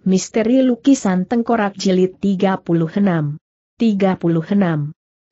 Misteri Lukisan Tengkorak Jilid 36 36.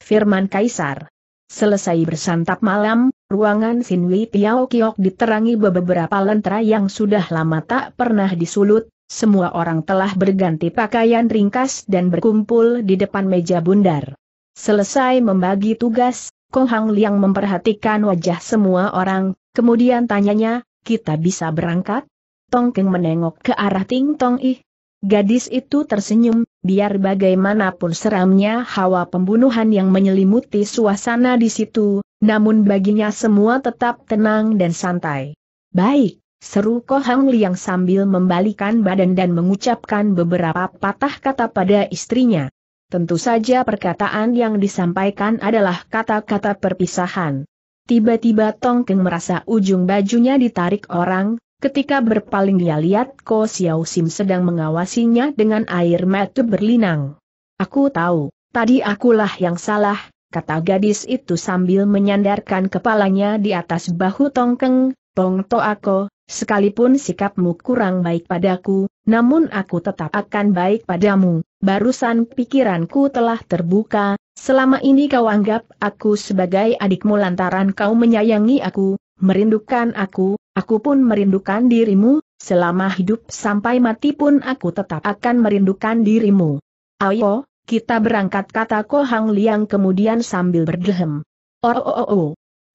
Firman Kaisar Selesai bersantap malam, ruangan Sinwi Piao Kiok diterangi beberapa lentera yang sudah lama tak pernah disulut, semua orang telah berganti pakaian ringkas dan berkumpul di depan meja bundar. Selesai membagi tugas, Kong Hang Liang memperhatikan wajah semua orang, kemudian tanyanya, kita bisa berangkat? Tong Keng menengok ke arah Ting Tong Ih. Gadis itu tersenyum, biar bagaimanapun seramnya hawa pembunuhan yang menyelimuti suasana di situ, namun baginya semua tetap tenang dan santai. Baik, seru Ko Hang Liang sambil membalikan badan dan mengucapkan beberapa patah kata pada istrinya. Tentu saja perkataan yang disampaikan adalah kata-kata perpisahan. Tiba-tiba Tong Keng merasa ujung bajunya ditarik orang, Ketika berpaling dia lihat Ko Xiao Sim sedang mengawasinya dengan air mata berlinang. Aku tahu, tadi akulah yang salah, kata gadis itu sambil menyandarkan kepalanya di atas bahu Tongkeng, Tong aku, sekalipun sikapmu kurang baik padaku, namun aku tetap akan baik padamu, barusan pikiranku telah terbuka, selama ini kau anggap aku sebagai adikmu lantaran kau menyayangi aku, merindukan aku, Aku pun merindukan dirimu, selama hidup sampai mati pun aku tetap akan merindukan dirimu. Ayo, kita berangkat kata Ko Hang Liang kemudian sambil berdehem. Oh oh oh oh.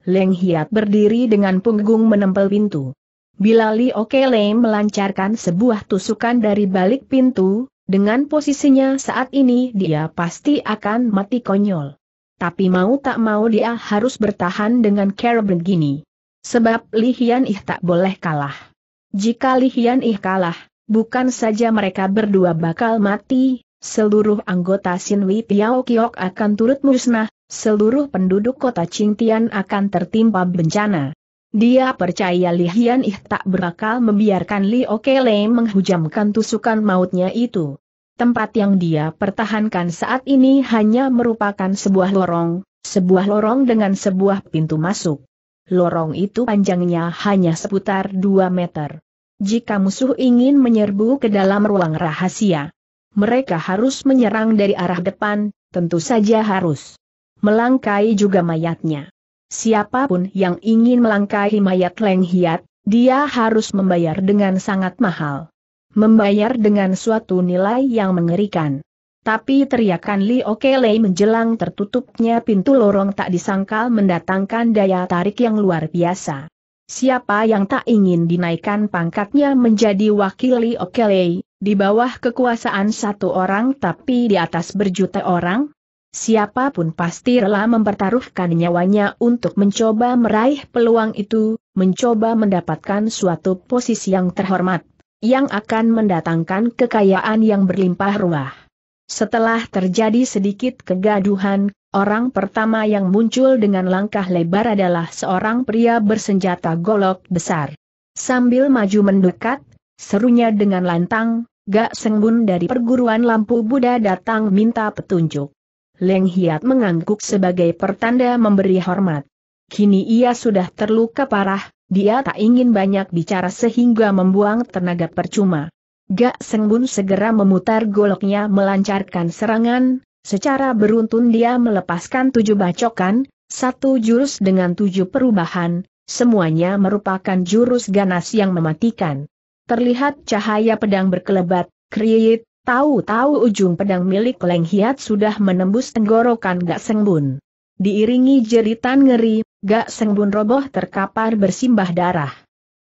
Leng Hiat berdiri dengan punggung menempel pintu. Bila Li Oke Leng melancarkan sebuah tusukan dari balik pintu, dengan posisinya saat ini dia pasti akan mati konyol. Tapi mau tak mau dia harus bertahan dengan cara begini. Sebab Li Hian Ih tak boleh kalah. Jika Li Hian Ih kalah, bukan saja mereka berdua bakal mati, seluruh anggota Sin Sinwi Piao Kiok akan turut musnah, seluruh penduduk kota Tian akan tertimpa bencana. Dia percaya Li Hian Ih tak berakal membiarkan Li Okele menghujamkan tusukan mautnya itu. Tempat yang dia pertahankan saat ini hanya merupakan sebuah lorong, sebuah lorong dengan sebuah pintu masuk. Lorong itu panjangnya hanya seputar 2 meter. Jika musuh ingin menyerbu ke dalam ruang rahasia, mereka harus menyerang dari arah depan, tentu saja harus melangkai juga mayatnya. Siapapun yang ingin melangkahi mayat Leng Hiat, dia harus membayar dengan sangat mahal. Membayar dengan suatu nilai yang mengerikan. Tapi teriakan Li Okelei menjelang tertutupnya pintu lorong tak disangkal mendatangkan daya tarik yang luar biasa. Siapa yang tak ingin dinaikkan pangkatnya menjadi wakil Li Okelei, di bawah kekuasaan satu orang tapi di atas berjuta orang? Siapapun pasti rela mempertaruhkan nyawanya untuk mencoba meraih peluang itu, mencoba mendapatkan suatu posisi yang terhormat, yang akan mendatangkan kekayaan yang berlimpah ruah. Setelah terjadi sedikit kegaduhan, orang pertama yang muncul dengan langkah lebar adalah seorang pria bersenjata golok besar. Sambil maju mendekat, serunya dengan lantang, Gak Sengbun dari perguruan lampu Buddha datang minta petunjuk. Leng Hiat mengangguk sebagai pertanda memberi hormat. Kini ia sudah terluka parah, dia tak ingin banyak bicara sehingga membuang tenaga percuma. Gak Sengbun segera memutar goloknya melancarkan serangan, secara beruntun dia melepaskan tujuh bacokan, satu jurus dengan tujuh perubahan, semuanya merupakan jurus ganas yang mematikan. Terlihat cahaya pedang berkelebat, kriit, tahu-tahu ujung pedang milik Leng Hiat sudah menembus tenggorokan Gak Sengbun. Diiringi jeritan ngeri, Gak Sengbun roboh terkapar bersimbah darah.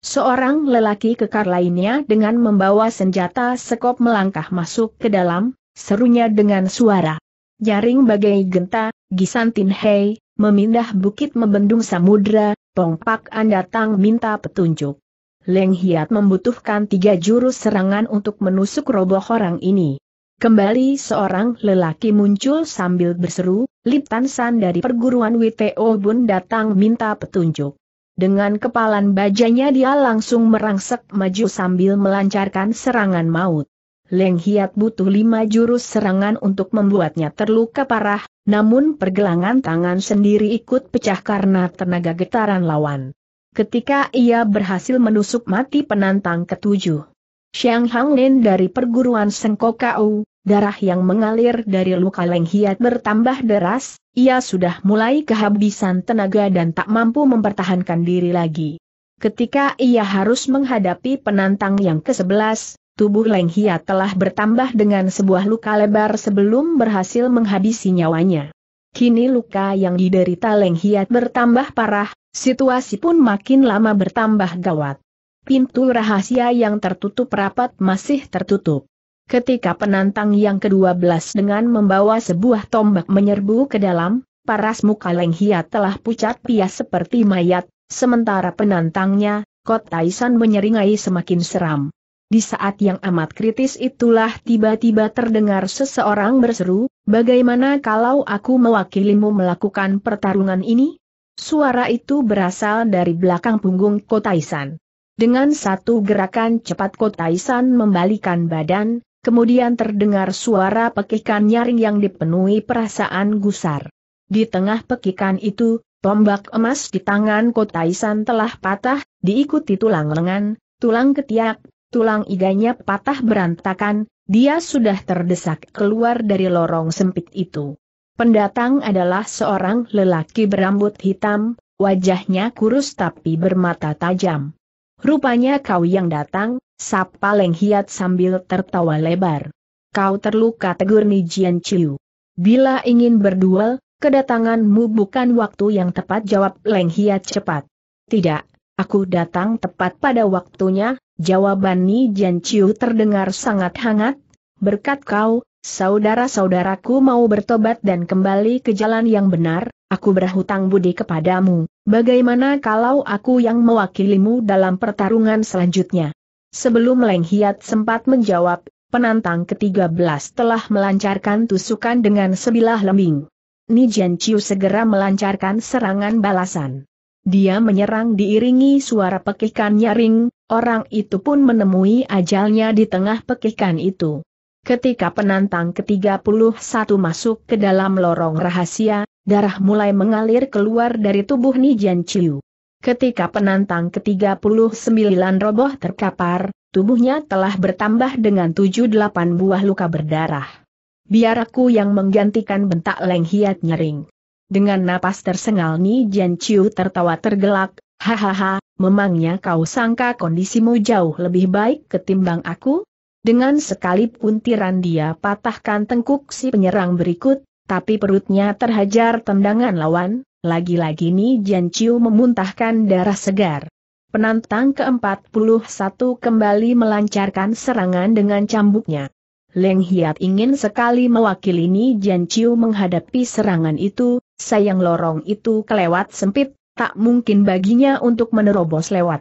Seorang lelaki kekar lainnya dengan membawa senjata sekop melangkah masuk ke dalam, serunya dengan suara. Jaring bagai genta, Gisantin Hei, memindah bukit membendung samudra, tongpak an datang minta petunjuk. Leng Hiat membutuhkan tiga jurus serangan untuk menusuk roboh orang ini. Kembali seorang lelaki muncul sambil berseru, Lip Tan San dari perguruan WTO Bun datang minta petunjuk. Dengan kepalan bajanya dia langsung merangsek maju sambil melancarkan serangan maut. Leng Hiat butuh lima jurus serangan untuk membuatnya terluka parah, namun pergelangan tangan sendiri ikut pecah karena tenaga getaran lawan. Ketika ia berhasil menusuk mati penantang ketujuh. Xiang Hang Nen dari perguruan Sengkokau, Darah yang mengalir dari luka Leng bertambah deras, ia sudah mulai kehabisan tenaga dan tak mampu mempertahankan diri lagi. Ketika ia harus menghadapi penantang yang ke-11, tubuh Leng telah bertambah dengan sebuah luka lebar sebelum berhasil menghabisi nyawanya. Kini luka yang diderita Leng bertambah parah, situasi pun makin lama bertambah gawat. Pintu rahasia yang tertutup rapat masih tertutup. Ketika penantang yang ke-12 dengan membawa sebuah tombak menyerbu ke dalam, paras muka Leng Hia telah pucat pias seperti mayat, sementara penantangnya, Kot Taisan menyeringai semakin seram. Di saat yang amat kritis itulah tiba-tiba terdengar seseorang berseru, bagaimana kalau aku mewakilimu melakukan pertarungan ini? Suara itu berasal dari belakang punggung Kotaisan. Dengan satu gerakan cepat Kotaisan membalikan badan, Kemudian terdengar suara pekikan nyaring yang dipenuhi perasaan gusar. Di tengah pekikan itu, tombak emas di tangan Kotaisan telah patah, diikuti tulang lengan, tulang ketiak, tulang iganya patah berantakan, dia sudah terdesak keluar dari lorong sempit itu. Pendatang adalah seorang lelaki berambut hitam, wajahnya kurus tapi bermata tajam. Rupanya kau yang datang, Sapa Leng Hiat sambil tertawa lebar. Kau terluka tegur Nijian Chiu. Bila ingin berduel, kedatanganmu bukan waktu yang tepat jawab Leng Hiat cepat. Tidak, aku datang tepat pada waktunya, jawaban Nijian Chiu terdengar sangat hangat. Berkat kau, saudara-saudaraku mau bertobat dan kembali ke jalan yang benar, aku berhutang budi kepadamu. Bagaimana kalau aku yang mewakilimu dalam pertarungan selanjutnya? Sebelum Leng Hiat sempat menjawab, penantang ke-13 telah melancarkan tusukan dengan sebilah lembing. Nijian Chiu segera melancarkan serangan balasan. Dia menyerang diiringi suara pekikan nyaring, orang itu pun menemui ajalnya di tengah pekikan itu. Ketika penantang ke-31 masuk ke dalam lorong rahasia, darah mulai mengalir keluar dari tubuh Nijian Chiu. Ketika penantang ke-39 roboh terkapar, tubuhnya telah bertambah dengan 78 buah luka berdarah. Biar aku yang menggantikan bentak Leng Hiat nyering. Dengan napas tersengal Ni Jian Chiu tertawa tergelak, hahaha, memangnya kau sangka kondisimu jauh lebih baik ketimbang aku? Dengan sekali puntiran dia patahkan tengkuk si penyerang berikut, tapi perutnya terhajar tendangan lawan, lagi-lagi Ni Jian Chiu memuntahkan darah segar. Penantang ke-41 kembali melancarkan serangan dengan cambuknya. Leng Hiat ingin sekali mewakili Ni Jian Chiu menghadapi serangan itu, sayang lorong itu kelewat sempit, tak mungkin baginya untuk menerobos lewat.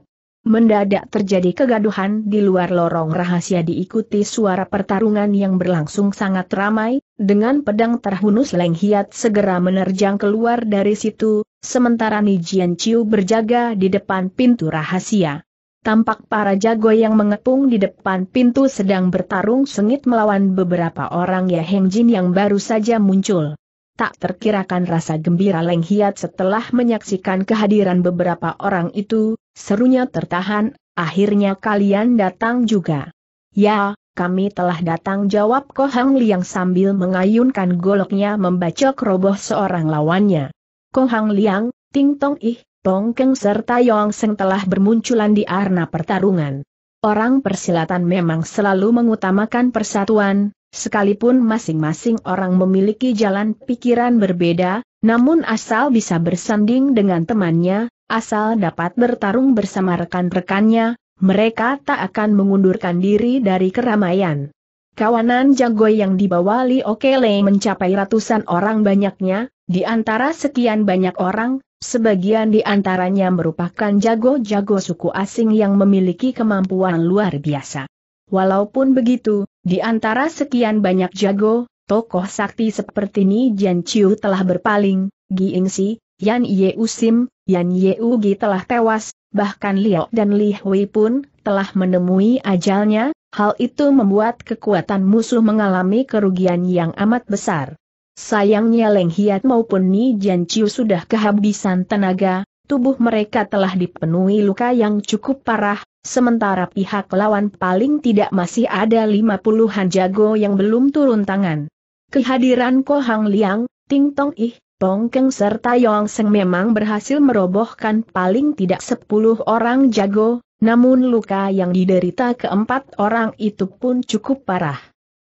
Mendadak terjadi kegaduhan di luar lorong rahasia diikuti suara pertarungan yang berlangsung sangat ramai, dengan pedang terhunus Leng Hiat segera menerjang keluar dari situ, sementara Nijian Chiu berjaga di depan pintu rahasia. Tampak para jago yang mengepung di depan pintu sedang bertarung sengit melawan beberapa orang Ya Heng Jin yang baru saja muncul. Tak terkirakan rasa gembira Leng Hiat setelah menyaksikan kehadiran beberapa orang itu, serunya tertahan, akhirnya kalian datang juga. Ya, kami telah datang jawab Ko Hang Liang sambil mengayunkan goloknya membacok roboh seorang lawannya. Ko Hang Liang, Ting Tong Ih, Tong Keng serta Yong Seng telah bermunculan di arena pertarungan. Orang persilatan memang selalu mengutamakan persatuan, Sekalipun masing-masing orang memiliki jalan pikiran berbeda, namun asal bisa bersanding dengan temannya, asal dapat bertarung bersama rekan-rekannya, mereka tak akan mengundurkan diri dari keramaian. Kawanan jago yang dibawa Li Okele mencapai ratusan orang banyaknya, di antara sekian banyak orang, sebagian di antaranya merupakan jago-jago suku asing yang memiliki kemampuan luar biasa. Walaupun begitu, di antara sekian banyak jago, tokoh sakti seperti Ni Jian Chiu telah berpaling, Gi Si, Yan Ye Usim, Yan Ye Ugi telah tewas, bahkan Liao dan Li Hui pun telah menemui ajalnya, hal itu membuat kekuatan musuh mengalami kerugian yang amat besar. Sayangnya Leng Hiat maupun Ni Jian Chiu sudah kehabisan tenaga, tubuh mereka telah dipenuhi luka yang cukup parah, sementara pihak lawan paling tidak masih ada lima puluhan jago yang belum turun tangan. Kehadiran Ko Hang Liang, Ting Tong Ih, Tong Keng serta Yong Seng memang berhasil merobohkan paling tidak sepuluh orang jago, namun luka yang diderita keempat orang itu pun cukup parah.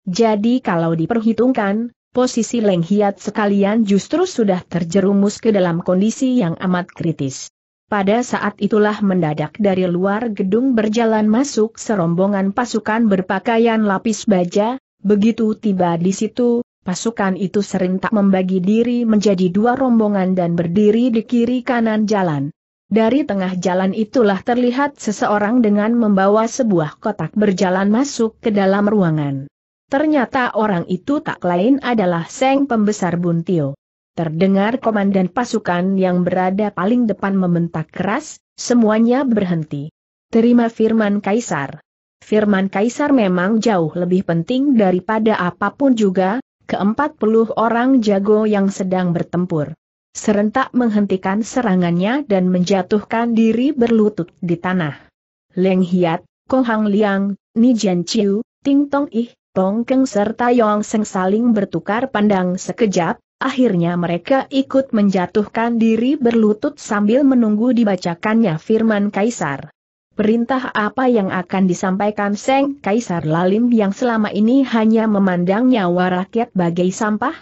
Jadi kalau diperhitungkan, posisi Leng Hiat sekalian justru sudah terjerumus ke dalam kondisi yang amat kritis. Pada saat itulah mendadak dari luar gedung berjalan masuk serombongan pasukan berpakaian lapis baja, begitu tiba di situ, pasukan itu serentak membagi diri menjadi dua rombongan dan berdiri di kiri kanan jalan. Dari tengah jalan itulah terlihat seseorang dengan membawa sebuah kotak berjalan masuk ke dalam ruangan. Ternyata orang itu tak lain adalah Seng Pembesar Buntio. Terdengar komandan pasukan yang berada paling depan membentak keras, semuanya berhenti. Terima firman Kaisar. Firman Kaisar memang jauh lebih penting daripada apapun juga, keempat puluh orang jago yang sedang bertempur. Serentak menghentikan serangannya dan menjatuhkan diri berlutut di tanah. Leng Hiat, Kohang Liang, Nijian Chiu, Ting Tong Ih, Tongkeng serta Yong Seng saling bertukar pandang sekejap, akhirnya mereka ikut menjatuhkan diri berlutut sambil menunggu dibacakannya firman Kaisar. Perintah apa yang akan disampaikan Seng Kaisar Lalim yang selama ini hanya memandang nyawa rakyat bagai sampah?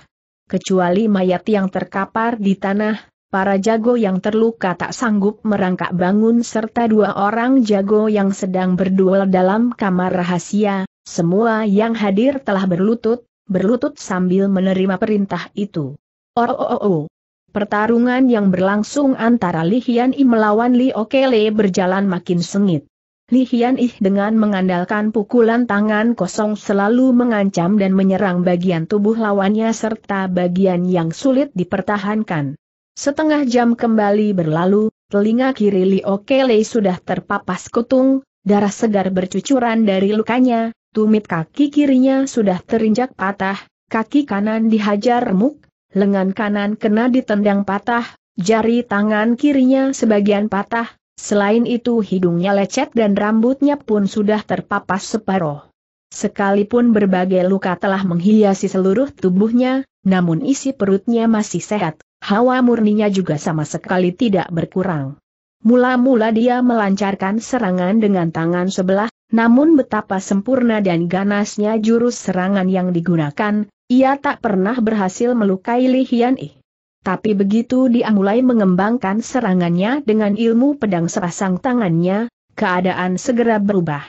Kecuali mayat yang terkapar di tanah, para jago yang terluka tak sanggup merangkak bangun serta dua orang jago yang sedang berduel dalam kamar rahasia, semua yang hadir telah berlutut, berlutut sambil menerima perintah itu. Oh, oh, oh, oh. Pertarungan yang berlangsung antara Li Hian I melawan Li Okele berjalan makin sengit. Li Hian I dengan mengandalkan pukulan tangan kosong selalu mengancam dan menyerang bagian tubuh lawannya serta bagian yang sulit dipertahankan. Setengah jam kembali berlalu, telinga kiri Li Okele sudah terpapas kutung, darah segar bercucuran dari lukanya, tumit kaki kirinya sudah terinjak patah, kaki kanan dihajar remuk, lengan kanan kena ditendang patah, jari tangan kirinya sebagian patah, selain itu hidungnya lecet dan rambutnya pun sudah terpapas separoh. Sekalipun berbagai luka telah menghiasi seluruh tubuhnya, namun isi perutnya masih sehat, hawa murninya juga sama sekali tidak berkurang. Mula-mula dia melancarkan serangan dengan tangan sebelah, namun betapa sempurna dan ganasnya jurus serangan yang digunakan, ia tak pernah berhasil melukai Li Hian Yi. Tapi begitu dia mulai mengembangkan serangannya dengan ilmu pedang sepasang tangannya, keadaan segera berubah.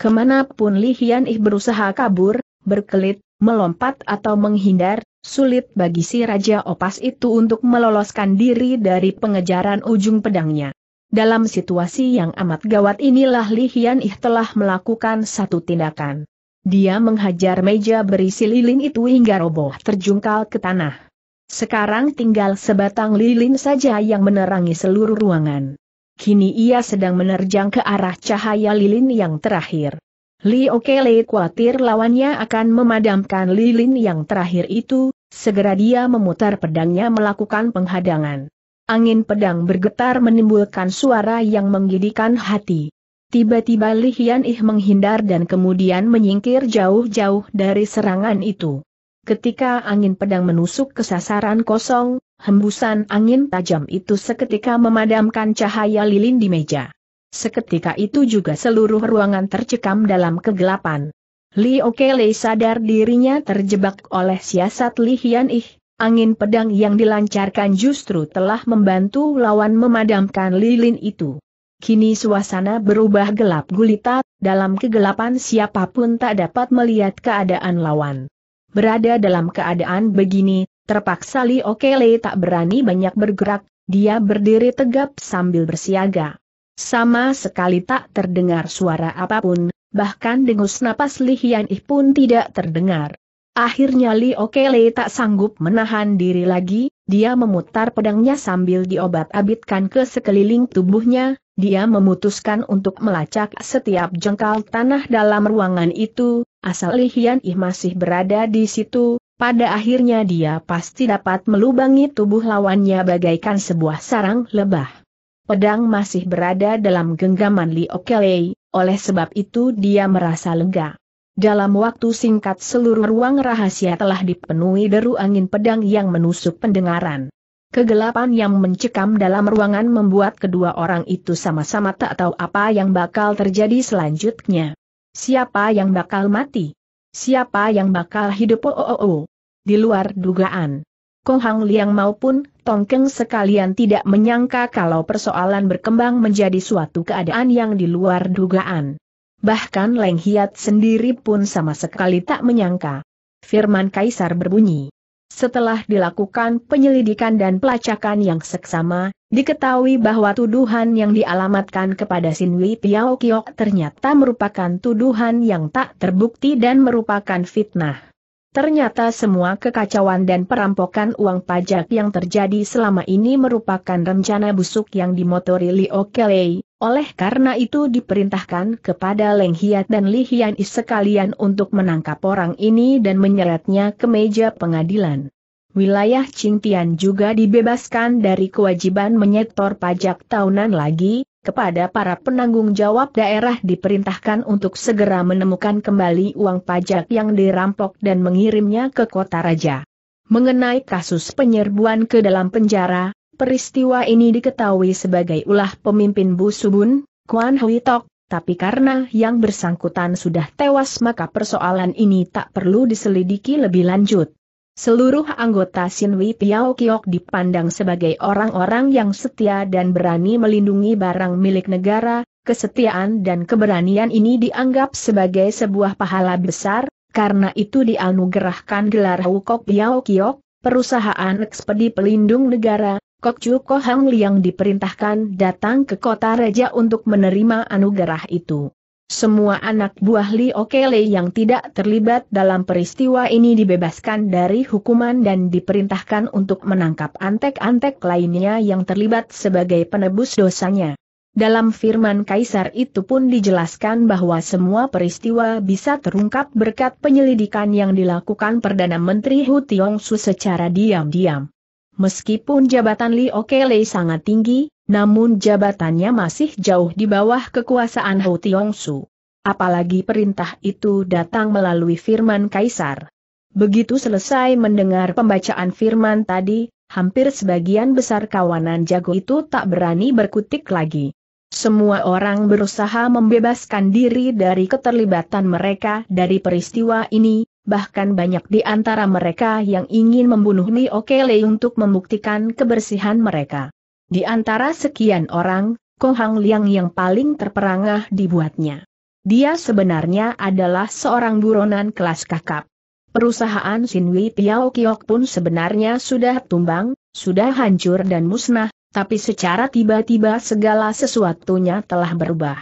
Kemanapun Li Hian Yi berusaha kabur, berkelit, melompat atau menghindar, sulit bagi si Raja Opas itu untuk meloloskan diri dari pengejaran ujung pedangnya. Dalam situasi yang amat gawat inilah Li Hian Ih telah melakukan satu tindakan. Dia menghajar meja berisi lilin itu hingga roboh terjungkal ke tanah. Sekarang tinggal sebatang lilin saja yang menerangi seluruh ruangan. Kini ia sedang menerjang ke arah cahaya lilin yang terakhir. Li Okele khawatir lawannya akan memadamkan lilin yang terakhir itu, segera dia memutar pedangnya melakukan penghadangan. Angin pedang bergetar menimbulkan suara yang menggidikan hati. Tiba-tiba Li Hian Ih menghindar dan kemudian menyingkir jauh-jauh dari serangan itu. Ketika angin pedang menusuk ke sasaran kosong, hembusan angin tajam itu seketika memadamkan cahaya lilin di meja. Seketika itu juga seluruh ruangan tercekam dalam kegelapan. Li Okele sadar dirinya terjebak oleh siasat Li Hian Ih, Angin pedang yang dilancarkan justru telah membantu lawan memadamkan lilin itu. Kini suasana berubah gelap gulita, dalam kegelapan siapapun tak dapat melihat keadaan lawan. Berada dalam keadaan begini, terpaksa Li Okele tak berani banyak bergerak, dia berdiri tegap sambil bersiaga. Sama sekali tak terdengar suara apapun, bahkan dengus napas Li Hian pun tidak terdengar. Akhirnya Li Okele tak sanggup menahan diri lagi, dia memutar pedangnya sambil diobat-abitkan ke sekeliling tubuhnya, dia memutuskan untuk melacak setiap jengkal tanah dalam ruangan itu, asal Li Hian Ih masih berada di situ, pada akhirnya dia pasti dapat melubangi tubuh lawannya bagaikan sebuah sarang lebah. Pedang masih berada dalam genggaman Li Okele, oleh sebab itu dia merasa lega. Dalam waktu singkat seluruh ruang rahasia telah dipenuhi deru angin pedang yang menusuk pendengaran. Kegelapan yang mencekam dalam ruangan membuat kedua orang itu sama-sama tak tahu apa yang bakal terjadi selanjutnya. Siapa yang bakal mati? Siapa yang bakal hidup? Oh, oh, oh. Di luar dugaan. Kong Hang Liang maupun Tongkeng sekalian tidak menyangka kalau persoalan berkembang menjadi suatu keadaan yang di luar dugaan. Bahkan Leng Hiat sendiri pun sama sekali tak menyangka. Firman Kaisar berbunyi. Setelah dilakukan penyelidikan dan pelacakan yang seksama, diketahui bahwa tuduhan yang dialamatkan kepada Wei Piao Kiok ternyata merupakan tuduhan yang tak terbukti dan merupakan fitnah. Ternyata semua kekacauan dan perampokan uang pajak yang terjadi selama ini merupakan rencana busuk yang dimotori Li Okelei, oleh karena itu diperintahkan kepada Leng Hiat dan Li Hian sekalian untuk menangkap orang ini dan menyeretnya ke meja pengadilan. Wilayah Tian juga dibebaskan dari kewajiban menyetor pajak tahunan lagi, kepada para penanggung jawab daerah diperintahkan untuk segera menemukan kembali uang pajak yang dirampok dan mengirimnya ke kota raja. Mengenai kasus penyerbuan ke dalam penjara, Peristiwa ini diketahui sebagai ulah pemimpin Bu Subun, Kuan Hui Tok, tapi karena yang bersangkutan sudah tewas maka persoalan ini tak perlu diselidiki lebih lanjut. Seluruh anggota Sinwi Piao Kiok dipandang sebagai orang-orang yang setia dan berani melindungi barang milik negara, kesetiaan dan keberanian ini dianggap sebagai sebuah pahala besar, karena itu dianugerahkan gelar Hukok Piao Kiok, perusahaan ekspedi pelindung negara, Kok Ko Kohang Liang diperintahkan datang ke kota raja untuk menerima anugerah itu. Semua anak buah Li Okele yang tidak terlibat dalam peristiwa ini dibebaskan dari hukuman dan diperintahkan untuk menangkap antek-antek lainnya yang terlibat sebagai penebus dosanya. Dalam firman kaisar itu pun dijelaskan bahwa semua peristiwa bisa terungkap berkat penyelidikan yang dilakukan Perdana Menteri Hu Tiongsu secara diam-diam. Meskipun jabatan Li Okele sangat tinggi, namun jabatannya masih jauh di bawah kekuasaan Hu Tiongsu. Apalagi perintah itu datang melalui firman kaisar. Begitu selesai mendengar pembacaan firman tadi, hampir sebagian besar kawanan jago itu tak berani berkutik lagi. Semua orang berusaha membebaskan diri dari keterlibatan mereka dari peristiwa ini, bahkan banyak di antara mereka yang ingin membunuh Okele untuk membuktikan kebersihan mereka. Di antara sekian orang, Kohang Liang yang paling terperangah dibuatnya. Dia sebenarnya adalah seorang buronan kelas kakap. Perusahaan Sinwi Piao Kiok pun sebenarnya sudah tumbang, sudah hancur dan musnah, tapi secara tiba-tiba segala sesuatunya telah berubah.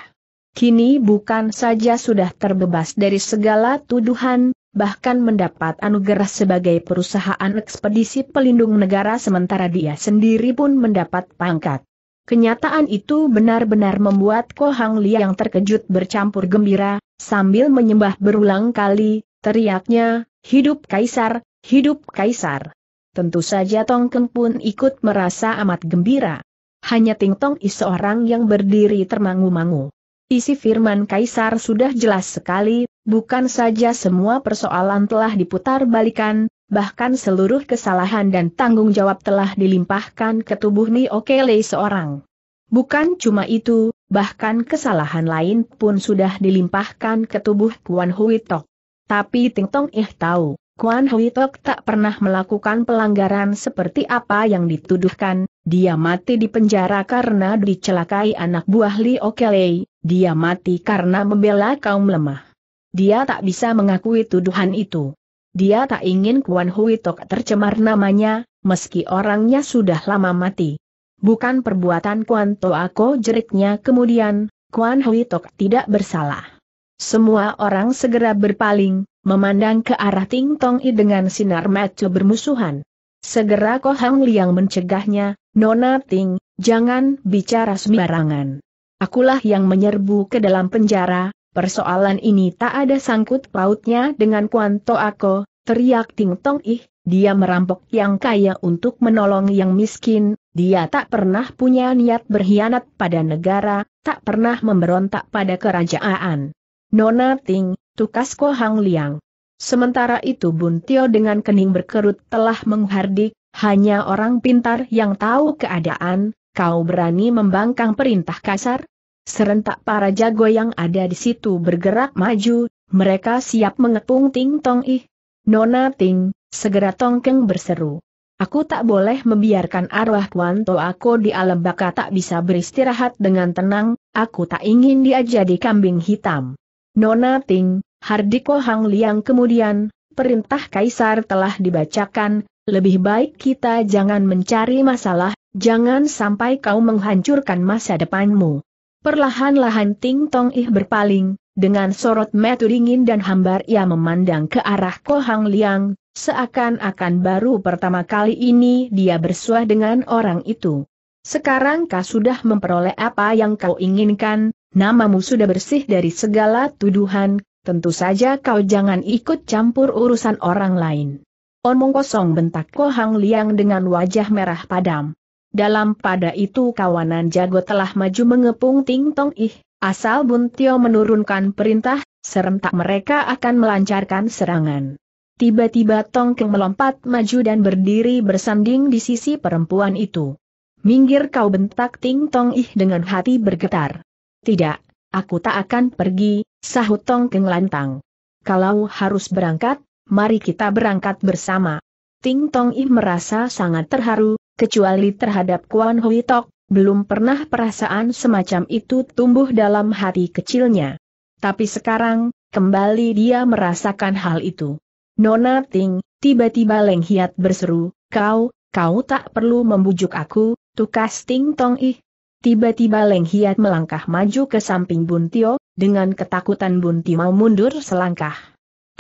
Kini bukan saja sudah terbebas dari segala tuduhan, bahkan mendapat anugerah sebagai perusahaan ekspedisi pelindung negara sementara dia sendiri pun mendapat pangkat. Kenyataan itu benar-benar membuat Ko Hang yang terkejut bercampur gembira, sambil menyembah berulang kali, teriaknya, hidup kaisar, hidup kaisar tentu saja Tong Keng pun ikut merasa amat gembira. Hanya Ting Tong Is seorang yang berdiri termangu-mangu. Isi firman Kaisar sudah jelas sekali, bukan saja semua persoalan telah diputar balikan, bahkan seluruh kesalahan dan tanggung jawab telah dilimpahkan ke tubuh Ni Okele seorang. Bukan cuma itu, bahkan kesalahan lain pun sudah dilimpahkan ke tubuh Kuan Hui Tok. Tapi Ting Tong Ih tahu, Kuan Hui Tok tak pernah melakukan pelanggaran seperti apa yang dituduhkan, dia mati di penjara karena dicelakai anak buah Li Okelei, dia mati karena membela kaum lemah. Dia tak bisa mengakui tuduhan itu. Dia tak ingin Kuan Hui Tok tercemar namanya, meski orangnya sudah lama mati. Bukan perbuatan Kuan Toako jeritnya. kemudian, Kuan Hui Tok tidak bersalah. Semua orang segera berpaling, memandang ke arah Ting Tong I dengan sinar mata bermusuhan. Segera Ko Hang Liang mencegahnya, Nona Ting, jangan bicara sembarangan. Akulah yang menyerbu ke dalam penjara, persoalan ini tak ada sangkut pautnya dengan kuanto aku, teriak Ting Tong Ih, dia merampok yang kaya untuk menolong yang miskin, dia tak pernah punya niat berkhianat pada negara, tak pernah memberontak pada kerajaan. Nona Ting, tukas Ko Hang Liang. Sementara itu Bun Tio dengan kening berkerut telah menghardik, hanya orang pintar yang tahu keadaan, kau berani membangkang perintah kasar? Serentak para jago yang ada di situ bergerak maju, mereka siap mengepung Ting Tong Ih. Nona Ting, segera Tongkeng berseru. Aku tak boleh membiarkan arwah Kwan To aku di alam baka tak bisa beristirahat dengan tenang, aku tak ingin dia jadi kambing hitam. Nona Ting, Hardiko Hang Liang kemudian, perintah Kaisar telah dibacakan, lebih baik kita jangan mencari masalah, jangan sampai kau menghancurkan masa depanmu. Perlahan-lahan Ting Tong Ih berpaling, dengan sorot metu dingin dan hambar ia memandang ke arah Hang Liang, seakan-akan baru pertama kali ini dia bersuah dengan orang itu. Sekarang kau sudah memperoleh apa yang kau inginkan, namamu sudah bersih dari segala tuduhan, tentu saja kau jangan ikut campur urusan orang lain. Omong kosong bentak Kohang Liang dengan wajah merah padam. Dalam pada itu kawanan jago telah maju mengepung Ting Tong Ih, asal Bun Tio menurunkan perintah, serentak mereka akan melancarkan serangan. Tiba-tiba Tong Keng melompat maju dan berdiri bersanding di sisi perempuan itu. Minggir kau bentak Ting Tong Ih dengan hati bergetar. Tidak, aku tak akan pergi, sahut Tong Keng lantang. Kalau harus berangkat, mari kita berangkat bersama. Ting Tong Ih merasa sangat terharu, kecuali terhadap Kuan Hui Tok, belum pernah perasaan semacam itu tumbuh dalam hati kecilnya. Tapi sekarang, kembali dia merasakan hal itu. Nona Ting, tiba-tiba Leng Hiat berseru, kau, kau tak perlu membujuk aku, tukas Ting Tong Ih, Tiba-tiba Leng Hiat melangkah maju ke samping Buntio, dengan ketakutan Bunti mau mundur selangkah.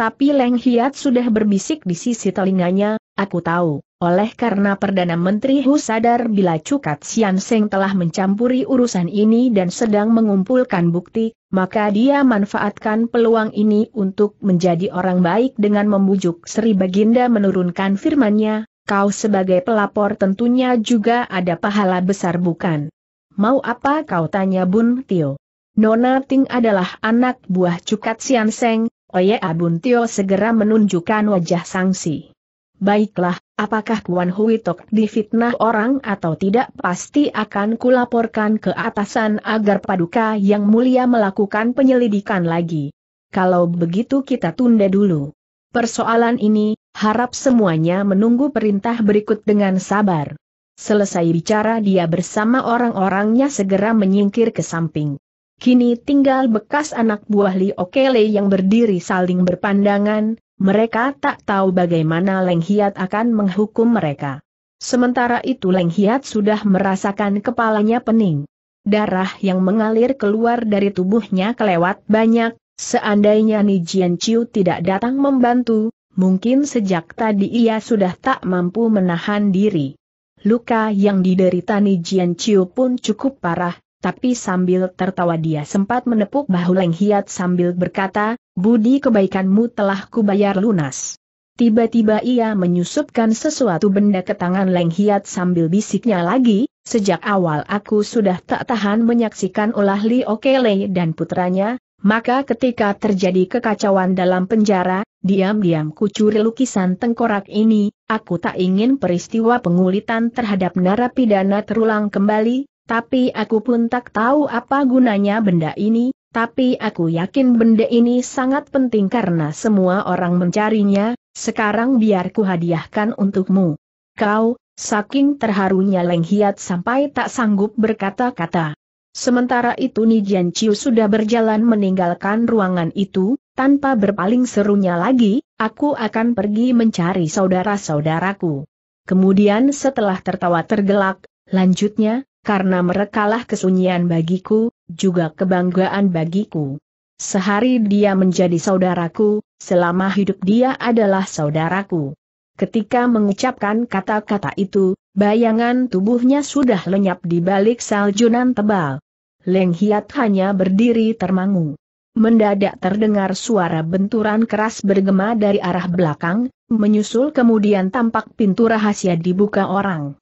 Tapi Leng Hiat sudah berbisik di sisi telinganya, aku tahu, oleh karena Perdana Menteri Hu sadar bila Cukat Sian Seng telah mencampuri urusan ini dan sedang mengumpulkan bukti, maka dia manfaatkan peluang ini untuk menjadi orang baik dengan membujuk Sri Baginda menurunkan firmannya, kau sebagai pelapor tentunya juga ada pahala besar bukan? Mau apa kau tanya Bun Tio? Nona Ting adalah anak buah Cukat Sian Seng, Oye oh ya, Abun Tio segera menunjukkan wajah sangsi. Baiklah, apakah Kuan Hui Tok difitnah orang atau tidak pasti akan kulaporkan ke atasan agar paduka yang mulia melakukan penyelidikan lagi. Kalau begitu kita tunda dulu. Persoalan ini, harap semuanya menunggu perintah berikut dengan sabar. Selesai bicara dia bersama orang-orangnya segera menyingkir ke samping. Kini tinggal bekas anak buah Li Okele yang berdiri saling berpandangan, mereka tak tahu bagaimana Leng Hiat akan menghukum mereka. Sementara itu Leng Hiat sudah merasakan kepalanya pening. Darah yang mengalir keluar dari tubuhnya kelewat banyak, seandainya Nijian Chiu tidak datang membantu, mungkin sejak tadi ia sudah tak mampu menahan diri. Luka yang diderita Ni Jian Chiu pun cukup parah, tapi sambil tertawa dia sempat menepuk bahu Leng Hiat sambil berkata, Budi kebaikanmu telah kubayar lunas. Tiba-tiba ia menyusupkan sesuatu benda ke tangan Leng Hiat sambil bisiknya lagi, sejak awal aku sudah tak tahan menyaksikan olah Li Okele dan putranya, maka ketika terjadi kekacauan dalam penjara, diam-diam kucuri lukisan tengkorak ini, aku tak ingin peristiwa pengulitan terhadap narapidana terulang kembali, tapi aku pun tak tahu apa gunanya benda ini, tapi aku yakin benda ini sangat penting karena semua orang mencarinya, sekarang biar ku hadiahkan untukmu. Kau, saking terharunya Leng Hiat sampai tak sanggup berkata-kata. Sementara itu Nijian Chiu sudah berjalan meninggalkan ruangan itu, tanpa berpaling serunya lagi, aku akan pergi mencari saudara-saudaraku. Kemudian setelah tertawa tergelak, lanjutnya, karena merekalah kesunyian bagiku, juga kebanggaan bagiku. Sehari dia menjadi saudaraku, selama hidup dia adalah saudaraku. Ketika mengucapkan kata-kata itu, bayangan tubuhnya sudah lenyap di balik saljunan tebal. Leng Hiat hanya berdiri termangu. Mendadak terdengar suara benturan keras bergema dari arah belakang, menyusul kemudian tampak pintu rahasia dibuka orang.